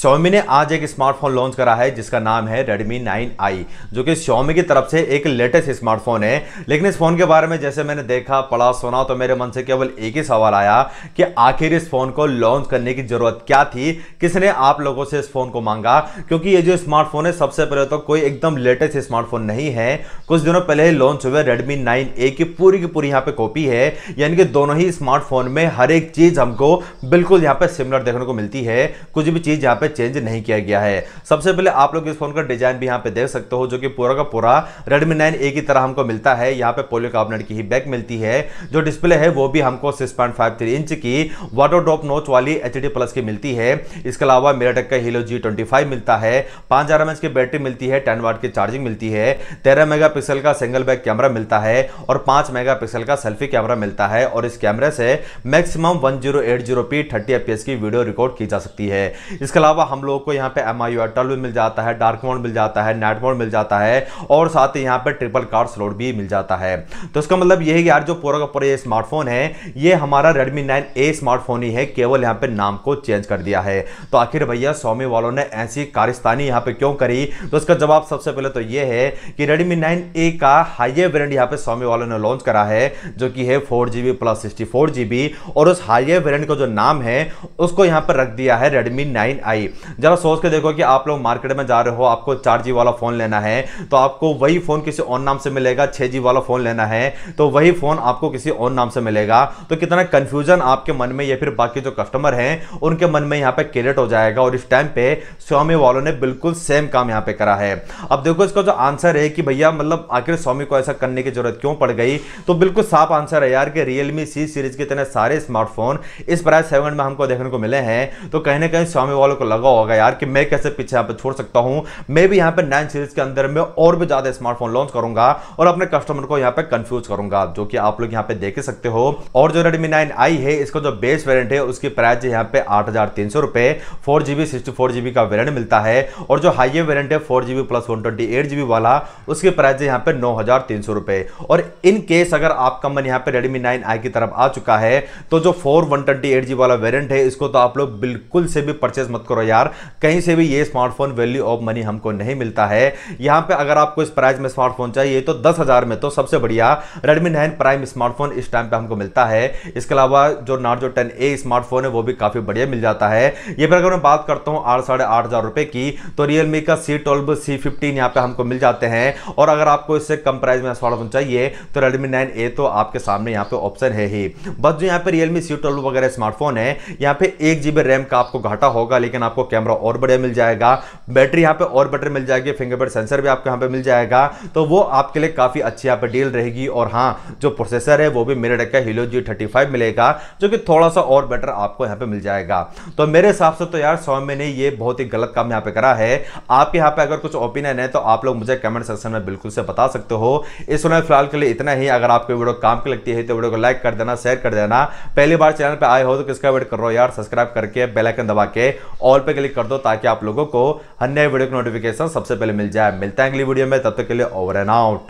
Xiaomi ने आज एक स्मार्टफोन लॉन्च करा है जिसका नाम है Redmi 9i जो कि Xiaomi की तरफ से एक लेटेस्ट स्मार्टफोन है लेकिन इस फोन के बारे में जैसे मैंने देखा पढ़ा सुना तो मेरे मन से केवल एक ही सवाल आया कि आखिर इस फोन को लॉन्च करने की जरूरत क्या थी किसने आप लोगों से इस फोन को मांगा क्योंकि ये जो स्मार्टफोन है सबसे पहले तो कोई एकदम लेटेस्ट स्मार्टफोन नहीं है कुछ दिनों पहले लॉन्च हुए रेडमी नाइन की पूरी की पूरी यहाँ पे कॉपी है यानी कि दोनों ही स्मार्टफोन में हर एक चीज हमको बिल्कुल यहाँ पे सिमिलर देखने को मिलती है कुछ भी चीज यहाँ पे पे चेंज नहीं किया गया है सबसे पहले आप लोग इस फोन का डिजाइन भी यहाँ पे देख सकते हो जो कि पूरा का पूरा रेडमी नाइन ए की तरह हमको मिलता है यहाँ पे पोलियो कार्बोनेट की ही बैक मिलती है जो डिस्प्ले है वो भी हमको सिक्स इंच की वाटर ड्रॉप नोच वाली एच प्लस की मिलती है इसके अलावा मेरा टेक का हीलो जी मिलता है पाँच हजार की बैटरी मिलती है टेन वाट की चार्जिंग मिलती है तेरह मेगा का सिंगल बैक कैमरा मिलता है और पाँच मेगा का सेल्फी कैमरा मिलता है और इस कैमरे से maximum one zero eight zero p thirty f की वीडियो रिकॉर्ड की जा सकती है इसके अलावा अलावा हम लोग को यहाँ पे एम आई टर्बो मिल जाता है डार्क मोड मिल जाता है नेट मोड मिल जाता है और साथ ही यहाँ पे ट्रिपल कार्ड स्लोड भी मिल जाता है तो इसका मतलब यही यार जो पूरा का पूरा ये स्मार्टफोन है ये हमारा रेडमी नाइन ए स्मार्टफोन ही है केवल यहाँ पे नाम को चेंज कर दिया है तो आखिर भैया स्वामी वालों ने ऐसी कारिस्तानी यहाँ पे क्यों करी तो उसका जवाब सबसे पहले तो ये है कि रेडमी नाइन ए का हाइए वेरियंट यहाँ पे स्वामी वालों ने लॉन्च करा है जो कि है फोर जी प्लस सिक्सटी और उस हाइए वेरियंट का जो नाम है उसको यहाँ पर रख दिया है रेडमी नाइन आई चाहिए जरा सोच के देखो कि आप लोग मार्केट में जा रहे हो आपको चार जी वाला फ़ोन लेना है तो आपको वही फ़ोन किसी और नाम से मिलेगा छह जी वाला फ़ोन लेना है तो वही फ़ोन आपको किसी और नाम से मिलेगा तो कितना कंफ्यूजन आपके मन में या फिर बाकी जो कस्टमर हैं उनके मन में यहाँ पर क्रिएट हो जाएगा और इस टाइम पे स्वामी वालों ने बिल्कुल सेम काम यहाँ पे करा है अब देखो इसका जो आंसर है कि भैया मतलब आखिर स्वामी को ऐसा करने की जरूरत क्यों पड़ गई तो बिल्कुल साफ आंसर है यार कि रियलमी सी सीरीज के इतने सारे स्मार्टफोन इस प्राइस सेवन में हमको देखने को मिले हैं तो कहीं ना कहीं स्वामी वालों को लग लगा होगा यार कि मैं कैसे पीछे यहाँ पे छोड़ सकता हूँ मैं भी यहाँ पे नाइन सीरीज के अंदर में और भी ज़्यादा स्मार्टफोन लॉन्च करूंगा और अपने कस्टमर को यहाँ पे कंफ्यूज करूंगा जो कि आप लोग यहाँ पे देख सकते हो और जो रेडमी नाइन आई है इसका जो बेस वेरियंट है उसकी प्राइस यहाँ पे आठ हजार तीन सौ रुपए four GB sixty four GB का वेरियंट मिलता है और जो हाइए वेरियंट है four GB plus one twenty eight GB वाला उसकी प्राइस यहाँ पे नौ हजार तीन सौ रुपए और इनकेस अगर आपका मन यहाँ पे रेडमी नाइन आई की तरफ आ चुका है तो जो four one twenty eight GB वाला वेरियंट है इसको तो आप लोग बिल्कुल से भी परचेज मत करो यार कहीं से भी ये स्मार्टफोन वैल्यू ऑफ मनी हमको नहीं मिलता है यहाँ पे अगर आपको इस प्राइस में स्मार्टफोन चाहिए तो दस हज़ार में तो सबसे बढ़िया रेडमी नाइन प्राइम स्मार्टफोन इस टाइम पे हमको मिलता है इसके अलावा जो नार्जो टेन ए स्मार्टफोन है वो भी काफ़ी बढ़िया मिल जाता है ये पर अगर मैं बात करता हूँ आठ साढ़े आठ हज़ार रुपये की तो रियलमी का सी ट्वेल्व सी फिफ्टीन यहाँ पर हमको मिल जाते हैं और अगर आपको इससे कम प्राइस में स्मार्टफोन चाहिए तो रेडमी नाइन ए तो आपके सामने यहाँ पे ऑप्शन है ही बस जो यहाँ पे रियलमी सी ट्वेल्व वगैरह स्मार्टफोन है यहाँ पे एक जीबी रैम का आपको घाटा होगा लेकिन आपको आपको कैमरा और बढ़िया मिल जाएगा बैटरी यहाँ पे और बेटर मिल जाएगी फिंगरप्रिंट सेंसर भी आपको यहाँ पे मिल जाएगा तो वो आपके लिए काफ़ी अच्छी यहाँ पे डील रहेगी और हाँ जो प्रोसेसर है वो भी मेरे डेक का हीलो जी थर्टी मिलेगा जो कि थोड़ा सा और बेटर आपको यहाँ पे मिल जाएगा तो मेरे हिसाब से तो यार स्वामी ने ये बहुत ही गलत काम यहाँ पे करा है आपके यहाँ पे अगर कुछ ओपिनियन है तो आप लोग मुझे कमेंट सेक्शन में बिल्कुल से बता सकते हो इस समय फिलहाल के लिए इतना ही अगर आपको वीडियो काम की लगती है तो वीडियो को लाइक कर देना शेयर कर देना पहली बार चैनल पर आए हो तो किसका वेट कर रहे हो यार सब्सक्राइब करके बेलाइकन दबा के ऑल पे क्लिक कर दो ताकि आप लोगों को हर नए वीडियो की नोटिफिकेशन सबसे पहले मिल जाए मिलता है अगली वीडियो में तब तक के लिए ओवर एंड आउट